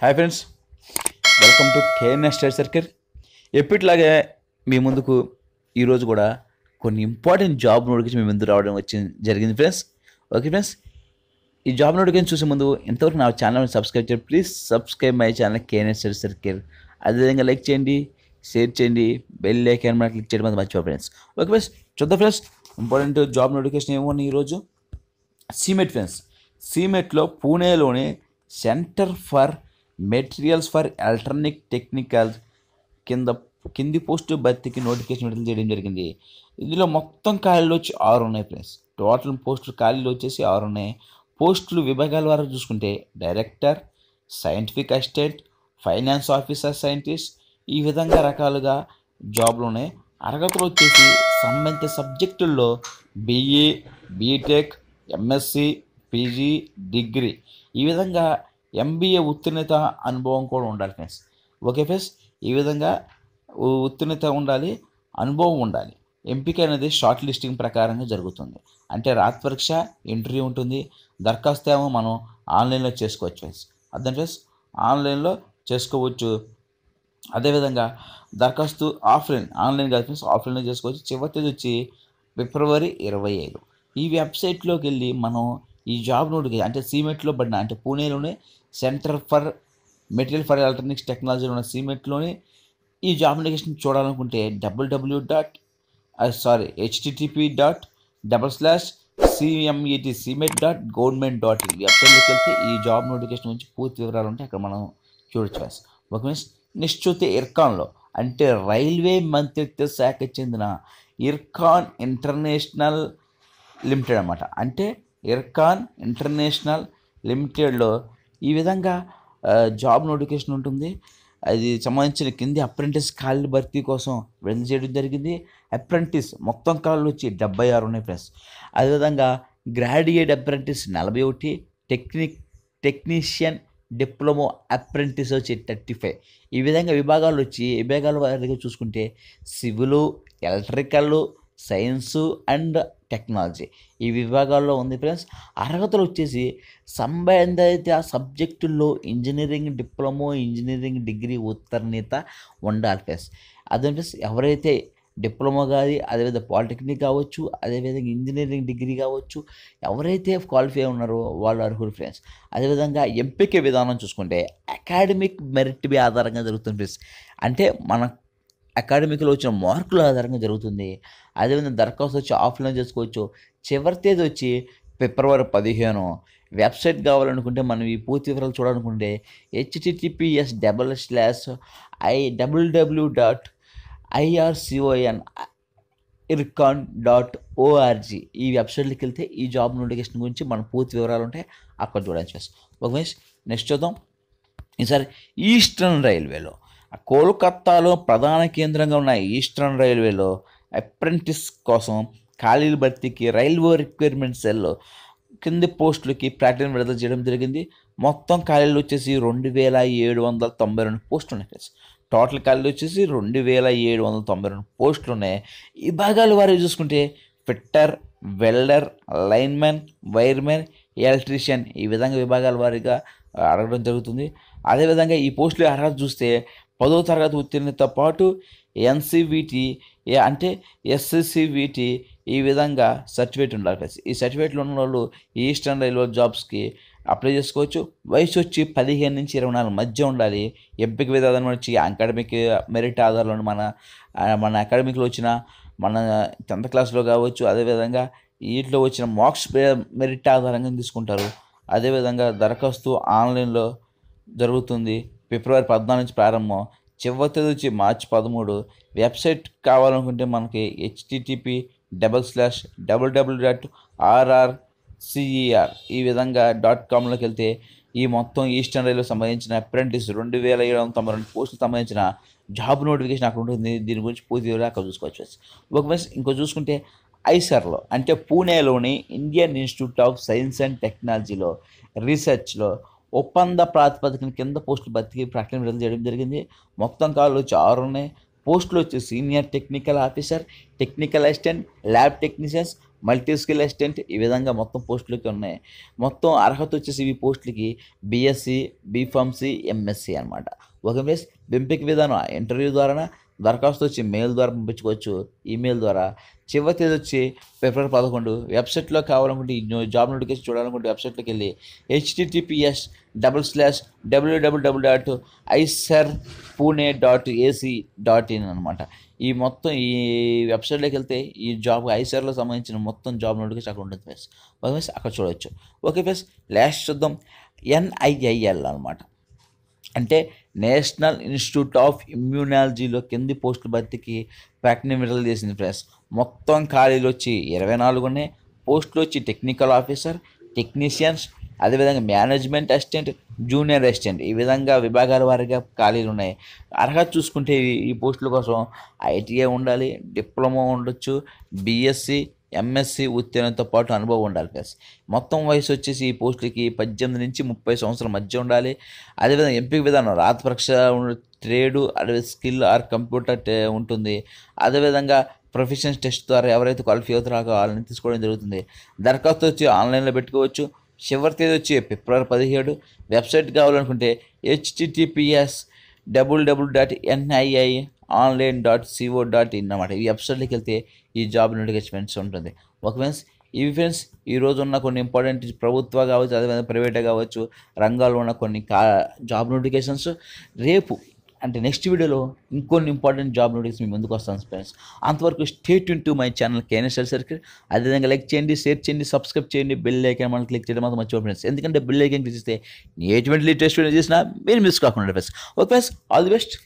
hi friends welcome to KNS state circle ఎప్పటిలాగే మీ ముందుకు ఈరోజు కూడా కొన్ని ఇంపార్టెంట్ జాబ్ నోటిఫికేషన్ మీ ముందు రావడం వచ్చింది జరిగింది ఫ్రెండ్స్ ఓకే ఫ్రెండ్స్ ఈ జాబ్ నోటిఫికేషన్ చూసే ముందు ఇంతవరకు నా ఛానల్ని సబ్స్క్రైబ్ చేయండి please subscribe my channel KNS state circle అదేవిధంగా లైక్ చేయండి షేర్ చేయండి బెల్ లైక్ మీద క్లిక్ చేయడం మర్చిపో ఫ్రెండ్స్ ఓకే ఫ్రెండ్స్ చూద్దాం ఫ్రెండ్స్ ఇంపార్టెంట్ జాబ్ నోటిఫికేషన్ ఏమో ఈరోజు సిమెట్ ఫ్రెండ్స్ సిమెట్లో పూణేలోని centre for materials for electronic technical కింద కింది పోస్టు భర్తీకి నోటిఫికేషన్ విడుదల చేయడం జరిగింది ఇందులో మొత్తం ఖాళీలు వచ్చి ఆరు ఉన్నాయి ఫ్రెండ్స్ టోటల్ పోస్టులు ఖాళీలు వచ్చేసి ఆరు ఉన్నాయి పోస్టులు విభాగాల వారు చూసుకుంటే director scientific assistant finance officer scientist ఈ విధంగా రకాలుగా జాబ్లు ఉన్నాయి అర్హతలు వచ్చేసి సంబంధిత సబ్జెక్టుల్లో BE BTech MSc PG degree ఈ విధంగా ఎంబీఏ ఉత్తీర్ణత అనుభవం కూడా ఉండాలి ఫ్రెండ్స్ ఓకే ఫ్రెండ్స్ ఈ విధంగా ఉత్తీర్ణత ఉండాలి అనుభవం ఉండాలి ఎంపిక అనేది షార్ట్ లిస్టింగ్ ప్రకారంగా జరుగుతుంది అంటే రాత పరీక్ష ఇంటర్వ్యూ ఉంటుంది దరఖాస్తు ఏమో మనం ఆన్లైన్లో చేసుకోవచ్చు ఫ్రెండ్స్ అర్థం ఫ్రెండ్స్ ఆన్లైన్లో చేసుకోవచ్చు అదేవిధంగా దరఖాస్తు ఆఫ్లైన్ ఆన్లైన్ కాదు ఫ్రెండ్స్ ఆఫ్లైన్లో చేసుకోవచ్చు చివరి తేదీ వచ్చి ఫిబ్రవరి ఇరవై ఐదు ఈ వెబ్సైట్లోకి వెళ్ళి మనం ఈ జాబ్ నోటికి అంటే సిమెంట్లో పడిన అంటే పూణేలోనే centre for material for electronics టెక్నాలజీలో ఉన్న సిమెంట్లోనే ఈ జాబ్ నోటికేషన్ చూడాలనుకుంటే WW dot sorry HTTP dot double slash CMET CMET dot government dot ఈ వెబ్సైట్లోకి వెళ్తే ఈ జాబ్ నోటిఫికేషన్ గురించి పూర్తి వివరాలు ఉంటే అక్కడ మనం చూడొచ్చు ఒక మీన్స్ నిశ్చిత ఇర్కాన్లో అంటే రైల్వే మంత్రిత్వ శాఖకు చెందిన ఇర్కాన్ ఇంటర్నేషనల్ లిమిటెడ్ అనమాట అంటే ఇర్కాన్ ఇంటర్నేషనల్ లిమిటెడ్లో ఈ విధంగా జాబ్ నోటిఫికేషన్ ఉంటుంది అది సంబంధించిన కింది అప్రెంటిస్ ఖాళీ భర్తీ కోసం విడుదల చేయడం జరిగింది అప్రెంటిస్ మొత్తం ఖాళీలు వచ్చి డెబ్బై ఆరు ఉన్నాయి ప్లస్ అదేవిధంగా గ్రాడ్యుయేట్ అప్రెంటిస్ నలభై ఒకటి టెక్నిక్ టెక్నీషియన్ డిప్లొమో అప్రెంటిస్ వచ్చి థర్టీ ఫైవ్ ఈ విధంగా విభాగాలు వచ్చి విభాగాల వారిగా చూసుకుంటే civil electrical science and technology ఈ విభాగాల్లో ఉంది ఫ్రెండ్స్ అర్హతలు వచ్చేసి ఆ సబ్జెక్టుల్లో ఇంజనీరింగ్ డిప్లొమో ఇంజనీరింగ్ డిగ్రీ ఉత్తర్ణీత ఉండాలి ఫ్రెండ్స్ అదే ఫ్రెండ్స్ ఎవరైతే డిప్లొమా కానీ అదేవిధంగా పాలిటెక్నిక్ కావచ్చు అదేవిధంగా ఇంజనీరింగ్ డిగ్రీ కావచ్చు ఎవరైతే క్వాలిఫై ఉన్నారో వాళ్ళు అర్హులు ఫ్రెండ్స్ అదేవిధంగా ఎంపిక విధానం చూసుకుంటే అకాడమిక్ మెరిట్ బి ఆధారంగా జరుగుతుంది ఫ్రెండ్స్ అంటే మన అకాడమిక్లో వచ్చిన మార్కుల ఆధారంగా జరుగుతుంది అదేవిధంగా దరఖాస్తు వచ్చి ఆఫ్లైన్ చేసుకోవచ్చు చివరి తేదీ వచ్చి ఫిబ్రవరి పదిహేను వెబ్సైట్ కావాలనుకుంటే మనం ఈ పూర్తి వివరాలు చూడాలనుకుంటే HTTPS double slash I WW dot IRCON Ircon dot ORG ఈ వెబ్సైట్లోకి వెళ్తే ఈ జాబ్ నోటిఫికేషన్ గురించి మన పూర్తి వివరాలు ఉంటాయి అక్కడ ఒక ఓకే నెక్స్ట్ చూద్దాం ఈసారి ఈస్టర్న్ రైల్వేలో కోల్కత్తాలో ప్రధాన కేంద్రంగా ఉన్న ఈస్టర్న్ రైల్వేలో అప్రెంటిస్ కోసం ఖాళీలు భర్తీకి రైల్వే రిక్వైర్మెంట్ సెల్లో కింది పోస్టులకి ప్లాటినం విడుదల చేయడం జరిగింది మొత్తం ఖాళీలు వచ్చేసి రెండు వేల ఏడు వందల తొంభై రెండు పోస్టులు ఉన్నాయి టోటల్ ఖాళీలు వచ్చేసి రెండు వేల ఏడు వందల తొంభై రెండు పోస్టులు ఉన్నాయి ఈ భాగాలు వారు చూసుకుంటే fitter welder linemen wiremen electrician ఈ విధంగా విభాగాల వారిగా అడగడం జరుగుతుంది అదేవిధంగా ఈ పోస్టులు అర్హత చూస్తే పదో తరగతి ఉత్తీర్ణతో పాటు ఎన్సీవీటీ అంటే ఎస్ఎస్సివిటి ఈ విధంగా సర్టిఫికేట్ ఉండాలి ఫ్రెండ్స్ ఈ సర్టిఫికేట్లు ఉన్న వాళ్ళు ఈస్టర్న్ రైల్వే జాబ్స్కి అప్లై చేసుకోవచ్చు వయసు వచ్చి పదిహేను నుంచి ఇరవై నాలుగు మధ్య ఉండాలి ఎంపిక విధానం వచ్చి అకాడమిక్ మెరిట్ ఆధారంలో మన మన అకాడమిక్లో వచ్చిన మన టెన్త్ క్లాస్లో కావచ్చు అదేవిధంగా వీటిలో వచ్చిన మార్క్స్ మెరిట్ ఆధారంగా తీసుకుంటారు అదేవిధంగా దరఖాస్తు ఆన్లైన్లో జరుగుతుంది ఫిబ్రవరి పద్నాలుగు నుంచి ప్రారంభం చివరి తేదీ నుంచి మార్చి పదమూడు వెబ్సైట్ కావాలనుకుంటే మనకి HTTP double slash double double dot RR CER ఈ విధంగా డాట్ కామ్లోకి వెళ్తే ఈ మొత్తం ఈస్టర్న్ రైల్వే సంబంధించిన అప్రెంటిస్ రెండు వేల ఏడు వందల తొంభై రెండు పోస్టులకు సంబంధించిన జాబ్ నోటిఫికేషన్ అక్కడ ఉంటుంది దీని గురించి పూర్తి వివరాలు అక్కడ చూసుకోవచ్చు ఒక ఇంకో చూసుకుంటే ఐసర్లో అంటే పూణేలోని Indian institute of science and టెక్నాలజీలో రీసెర్చ్లో ఒప్పంద ప్రాతిపదికన కింద పోస్టులు భర్తీకి ప్రకటన విడుదల చేయడం జరిగింది మొత్తం కాళ్ళు వచ్చి ఆరు ఉన్నాయి పోస్టులు వచ్చి senior technical officer technical assistant lab technicians multi skill assistant ఈ విధంగా మొత్తం పోస్టులకి ఉన్నాయి మొత్తం అర్హత వచ్చేసి ఈ పోస్టులకి బీఎస్సీ బీఫార్మసీ ఎంఎస్సీ అనమాట ఒక ప్లేస్ ఎంపిక విధానం ఇంటర్వ్యూ ద్వారా దరఖాస్తు వచ్చి మెయిల్ ద్వారా పంపించుకోవచ్చు ఈమెయిల్ ద్వారా చివరి తేదీ వచ్చి ఫిబ్రవరి పదకొండు వెబ్సైట్లో కావాలనుకుంటే జాబ్ నోటికేషన్ చూడాలనుకుంటే వెబ్సైట్లోకి వెళ్ళి HTTPS double slash WWW dot IISER Pune dot AC dot in అనమాట ఈ మొత్తం ఈ వెబ్సైట్లోకి వెళ్తే ఈ జాబ్ ఐసర్లో సంబంధించిన మొత్తం జాబ్ నోటికేషన్ అక్కడ ఉంటుంది ఫ్రెండ్స్ ఓకే అక్కడ చూడవచ్చు ఓకే ఫ్రెండ్స్ లాస్ట్ చూద్దాం ఎన్ఐఐఎల్ అనమాట అంటే నేషనల్ ఇన్స్టిట్యూట్ ఆఫ్ ఇమ్యూనాలజీలో కింది పోస్టుల భర్తీకి ప్రకటన విడుదల చేసింది ఫ్రెండ్స్ మొత్తం ఖాళీలు వచ్చి ఇరవై నాలుగునే పోస్టులు వచ్చి టెక్నికల్ ఆఫీసర్ టెక్నీషియన్స్ అదేవిధంగా మేనేజ్మెంట్ అసిస్టెంట్ జూనియర్ అసిస్టెంట్ ఈ విధంగా విభాగాల వారీగా ఖాళీలు ఉన్నాయి అర్హత చూసుకుంటే ఈ పోస్టుల కోసం ఐటీఐ ఉండాలి డిప్లొమా ఉండొచ్చు బీఎస్సీ ఎంఎస్సి ఉత్తీర్ణంతో పాటు అనుభవం ఉండాలి ప్లస్ మొత్తం వయసు వచ్చేసి ఈ పోస్టులకి పద్దెనిమిది నుంచి ముప్పై సంవత్సరాల మధ్య ఉండాలి అదేవిధంగా ఎంపిక విధానం రాత పరీక్ష ట్రేడు అదే స్కిల్ ఆర్ కంప్యూటర్ ఉంటుంది అదేవిధంగా ప్రొఫెషనల్ టెస్ట్ ద్వారా ఎవరైతే క్వాలిఫై అవుతారో వాళ్ళని తీసుకోవడం జరుగుతుంది దరఖాస్తు వచ్చి ఆన్లైన్లో పెట్టుకోవచ్చు చివరి తేదీ వచ్చి ఫిబ్రవరి పదిహేడు వెబ్సైట్ కావాలనుకుంటే HTTPS WW dot NII online dot CO dot in అనమాట ఈ వెబ్సైట్లోకి వెళ్తే ఈ జాబ్ నోటిఫికేషన్స్ ఉంటుంది ఒక ఫ్రెండ్స్ ఇవి ఫ్రెండ్స్ ఈరోజు ఉన్న కొన్ని ఇంపార్టెంట్ ప్రభుత్వ కావచ్చు అదేవిధంగా ప్రైవేట్ కావచ్చు రంగాల్లో ఉన్న కొన్ని కా జాబ్ నోటిఫికేషన్స్ రేపు అంటే నెక్స్ట్ వీడియోలో ఇంకొన్ని ఇంపార్టెంట్ జాబ్ నోటిఫికేషన్ మీ ముందుకు వస్తాను ఫ్రెండ్స్ అంతవరకు state to my channel KNSL circle అదేవిధంగా లైక్ చేయండి షేర్ చేయండి సబ్స్క్రైబ్ చేయండి బిల్ ఐకాన్ మనం క్లిక్ చేయడం మాత్రం మర్చిపోయి ఫ్రెండ్స్ ఎందుకంటే బిల్ ఐకాన్ క్లిక్ చేస్తే ఎటువంటి లేటెస్ట్ వీడియో చేసినా మీరు మిస్ కాకుండా friends okay friends all the best